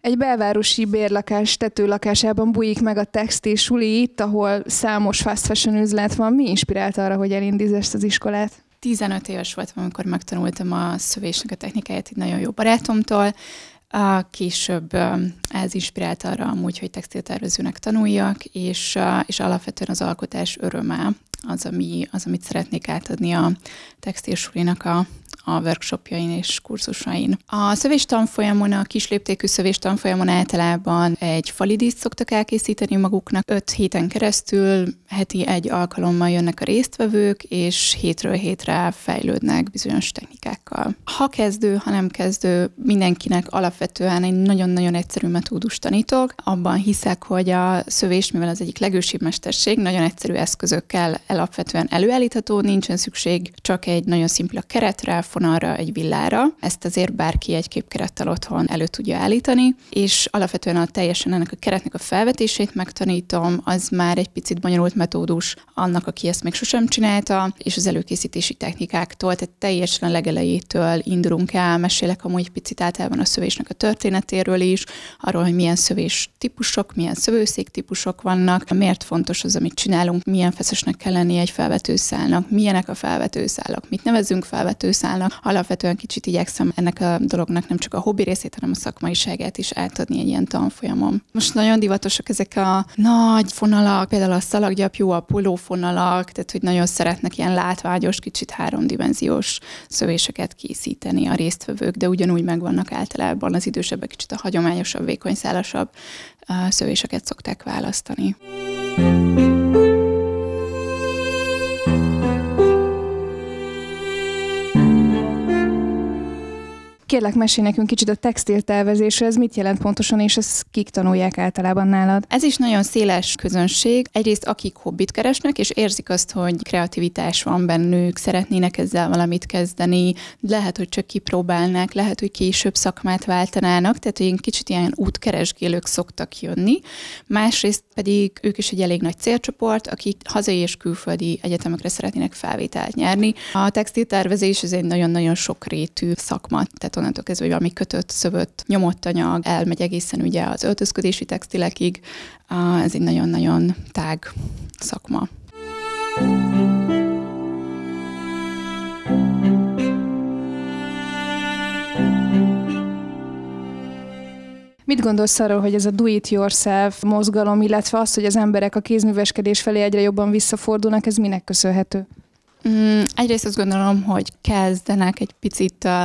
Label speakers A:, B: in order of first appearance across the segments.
A: Egy belvárosi bérlakás tetőlakásában bújik meg a textil suli itt, ahol számos fast fashion üzlet van. Mi inspirálta arra, hogy elindítsd az iskolát?
B: 15 éves voltam, amikor megtanultam a szövésnek a technikáját egy nagyon jó barátomtól. Később um, ez inspirált arra amúgy, hogy textiltervezőnek tanuljak, és, uh, és alapvetően az alkotás öröme az, ami, az amit szeretnék átadni a textilsulinak a, a workshopjain és kurzusain. A szövés tanfolyamon, a kisléptékű szövés tanfolyamon általában egy falidízt szoktak elkészíteni maguknak. Öt héten keresztül heti egy alkalommal jönnek a résztvevők, és hétről hétre fejlődnek bizonyos technikákkal. Ha kezdő, ha nem kezdő, mindenkinek alapvetően egy nagyon-nagyon egyszerű metódust tanítok. Abban hiszek, hogy a szövés, mivel az egyik legősibb mesterség, nagyon egyszerű eszközökkel alapvetően előállítható, nincsen szükség csak egy nagyon szimpla keretre, fonalra, egy villára. Ezt azért bárki egy képkerettel otthon elő tudja állítani, és alapvetően a teljesen ennek a keretnek a felvetését megtanítom, az már egy picit bonyolult metódus annak, aki ezt még sosem csinálta, és az előkészítési technikáktól, tehát teljesen a legelejétől indulunk el, mesélek amúgy egy picit általában a szövésnek a történetéről is, arról, hogy milyen szövés típusok, milyen szövőszék típusok vannak, miért fontos az, amit csinálunk, milyen feszesnek kell lenni egy felvetőszálnak, milyenek a felvetőszálak, mit nevezünk felvetőszálnak. Alapvetően kicsit igyekszem ennek a dolognak nem csak a hobbi részét, hanem a szakmaiságát is átadni egy ilyen tanfolyamon. Most nagyon divatosak ezek a nagy fonalak, például a szalaggyapjú, a pulófonalak, tehát hogy nagyon szeretnek ilyen látványos, kicsit háromdimenziós szövéseket készíteni a résztvevők, de ugyanúgy megvannak általában az idősebbek, kicsit a hagyományosabb, vékony, szálasabb szövéseket szokták választani. Thank you.
A: kérlek, mesélj nekünk kicsit a tervezésre, ez mit jelent pontosan, és ezt kik tanulják általában nálad? Ez is nagyon széles
B: közönség. Egyrészt akik hobbit keresnek, és érzik azt, hogy kreativitás van bennük, szeretnének ezzel valamit kezdeni, lehet, hogy csak kipróbálnák, lehet, hogy később szakmát váltanának, tehát hogy kicsit ilyen útkeresgélők szoktak jönni. Másrészt pedig ők is egy elég nagy célcsoport, akik hazai és külföldi egyetemekre szeretnének felvételt nyerni. A textiltervezés ez egy nagyon-nagyon sokrétű szakma, tehát onnantól kezdve, hogy valami kötött, szövött, nyomott anyag elmegy egészen ugye az öltözködési textilekig. Ez egy nagyon-nagyon tág szakma.
A: Mit gondolsz arról, hogy ez a do it yourself mozgalom, illetve az, hogy az emberek a kézműveskedés felé egyre jobban visszafordulnak, ez minek köszönhető? Mm, egyrészt
B: azt gondolom, hogy kezdenek egy picit uh,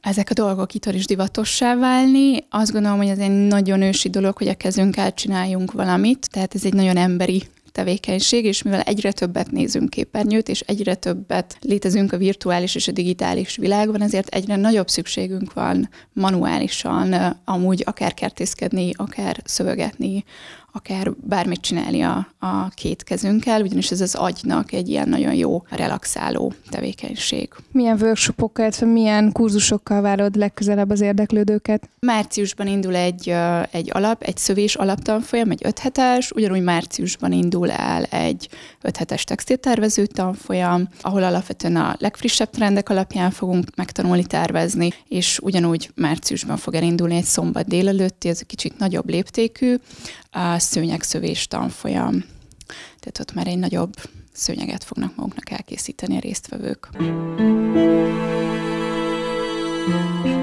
B: ezek a dolgok itt is divatossá válni. Azt gondolom, hogy ez egy nagyon ősi dolog, hogy a kezünkkel csináljunk valamit, tehát ez egy nagyon emberi tevékenység, és mivel egyre többet nézünk képernyőt, és egyre többet létezünk a virtuális és a digitális világban, ezért egyre nagyobb szükségünk van manuálisan eh, amúgy akár kertészkedni, akár szövegetni, akár bármit csinálni a, a két kezünkkel, ugyanis ez az agynak egy ilyen nagyon jó relaxáló tevékenység.
A: Milyen workshopokkal, illetve milyen kurzusokkal várod legközelebb az érdeklődőket? Márciusban indul egy, egy alap, egy szövés alaptanfolyam, egy
B: öthetes, ugyanúgy márciusban indul el egy öthetes textiltervező tanfolyam, ahol alapvetően a legfrissebb trendek alapján fogunk megtanulni tervezni, és ugyanúgy márciusban fog elindulni egy szombat délelőtti, ez egy kicsit nagyobb léptékű, szőnyegszövés tanfolyam. Tehát ott már egy nagyobb szőnyeget fognak maguknak elkészíteni a résztvevők. Thank